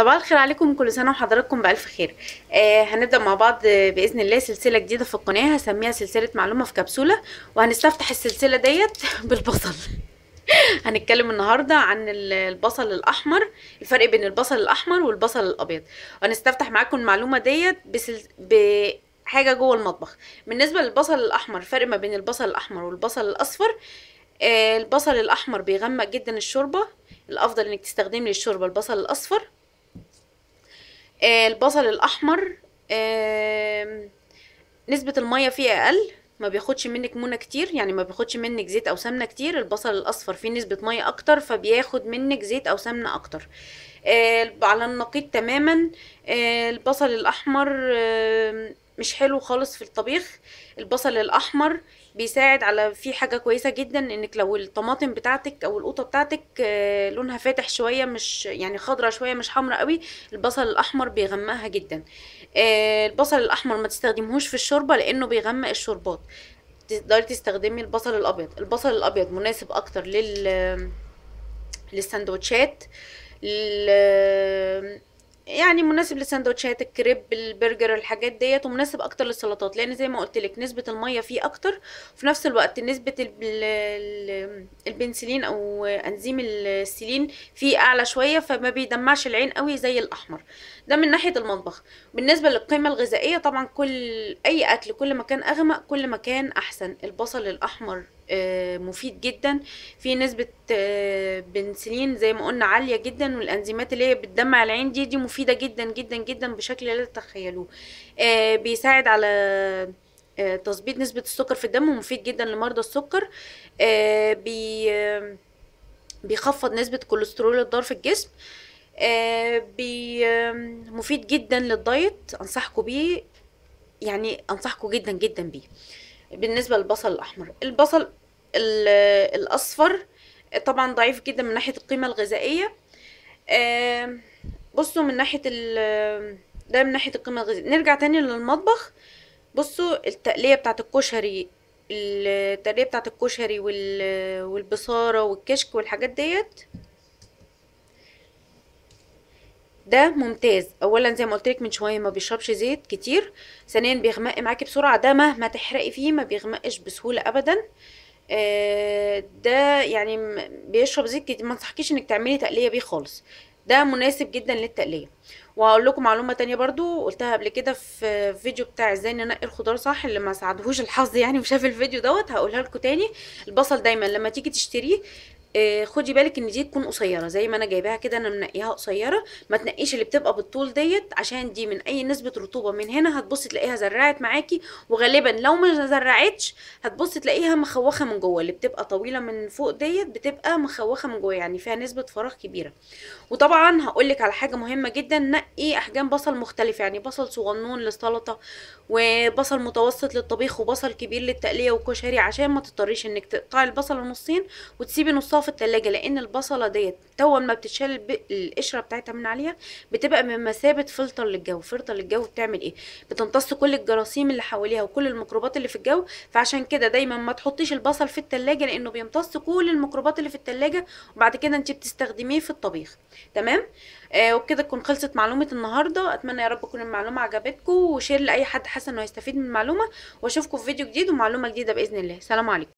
صباح الخير عليكم كل سنه وحضراتكم بالف خير آه هنبدا مع بعض باذن الله سلسله جديده في القناه هسميها سلسله معلومه في كبسوله وهنستفتح السلسله ديت بالبصل هنتكلم النهارده عن البصل الاحمر الفرق بين البصل الاحمر والبصل الابيض وهنستفتح معاكم المعلومه ديت بسل... ب... حاجه جوه المطبخ بالنسبه للبصل الاحمر الفرق ما بين البصل الاحمر والبصل الاصفر آه البصل الاحمر بيغمق جدا الشوربه الافضل انك تستخدمي للشوربه البصل الاصفر آه، البصل الاحمر نسبة المية فيه اقل ما بياخدش منك مونه كتير يعني ما بياخدش منك زيت او سمنه كتير البصل الاصفر فيه نسبه ميه اكتر فبياخد منك زيت او سمنه اكتر آه، على النقيض تماما آه، البصل الاحمر مش حلو خالص في الطبيخ البصل الاحمر بيساعد على في حاجه كويسه جدا انك لو الطماطم بتاعتك او القوطه بتاعتك آه، لونها فاتح شويه مش يعني خضره شويه مش حمراء قوي البصل الاحمر بيغمقها جدا آه، البصل الاحمر ما تستخدمهوش في الشوربه لانه بيغمق الشوربات تقدري تستخدمي البصل الابيض البصل الابيض مناسب اكتر لل آه، للسندوتشات يعني مناسب للسندوتشات الكريب البرجر الحاجات ديت ومناسب اكتر للسلطات لان زي ما قلت لك نسبه الميه فيه اكتر وفي نفس الوقت نسبه البنسلين او انزيم السيلين فيه اعلى شويه فما بيدمعش العين قوي زي الاحمر ده من ناحيه المطبخ بالنسبه للقيمه الغذائيه طبعا كل اي اكل كل ما كان اغمق كل ما كان احسن البصل الاحمر آه، مفيد جدا في نسبة آه، بنسلين زي ما قلنا عالية جدا والأنزيمات اللي هي بتدمع العين دي دي مفيدة جدا جدا جدا بشكل لا تتخيلوه آه، بيساعد على تظبيط نسبة السكر في الدم ومفيد جدا لمرضى السكر بي بيخفض نسبة كوليسترول الضار في الجسم بي مفيد جدا للدايت انصحكم بيه يعني انصحكم جدا جدا بيه بالنسبه للبصل الاحمر البصل الاصفر طبعا ضعيف جدا من ناحيه القيمه الغذائيه بصوا من ناحيه ده من ناحيه القيمه الغذائيه نرجع تاني للمطبخ بصوا التقليه بتاعه الكشري التقليه بتاعه الكشري والبصاره والكشك والحاجات ديت ده ممتاز اولا زي ما قلت لك من شويه ما بيشربش زيت كتير ثانيا بيغمق معاكي بسرعه ده مهما تحرقي فيه ما بيغمقش بسهوله ابدا آه آه، ده يعني بيشرب زيت كتير ما تحكيش انك تعملي تقليه بيه خالص ده مناسب جدا للتقليه وهقول لكم معلومه تانية برضو قلتها قبل كده في فيديو بتاع ازاي ننقي الخضار صح اللي ما ساعدهوش الحظ يعني وشاف الفيديو دوت هقولها لكم تاني البصل دايما لما تيجي تشتريه آه، خدي بالك ان دي تكون قصيره زي ما انا جايباها كده انا منقيها قصيره ما تنقيش اللي بتبقى بالطول ديت عشان دي من اي نسبه رطوبه من هنا هتبصي تلاقيها زرعت معاكي وغالبا لو ما زرعتش هتبصي تلاقيها مخوخه من جوه اللي بتبقى طويله من فوق ديت بتبقى مخوخه من جوه يعني فيها نسبه فراغ كبيره وطبعا هقول لك على حاجه مهمه جدا نقي احجام بصل مختلفه يعني بصل صغنون للسلطه وبصل متوسط للطبيخ وبصل كبير للتقليه وكشري عشان ما تضطريش انك تقطعي البصله نصين وتسيبي نصها في التلاجة لان البصلة ديت تو ما بتتشال القشرة بتاعتها من عليها بتبقى من مثابة فلتر للجو فلتر للجو بتعمل ايه بتمتص كل الجراثيم اللي حواليها وكل الميكروبات اللي في الجو فعشان كده دايما ما تحطيش البصل في التلاجة لانه بيمتص كل الميكروبات اللي في التلاجة وبعد كده انت بتستخدميه في الطبيخ تمام آه وبكده تكون خلصت معلومة النهاردة اتمنى يا رب تكون المعلومة عجبتكم وشير لاي حد حاسس انه هيستفيد من المعلومة واشوفكم في فيديو جديد ومعلومة جديدة باذن الله سلام عليكم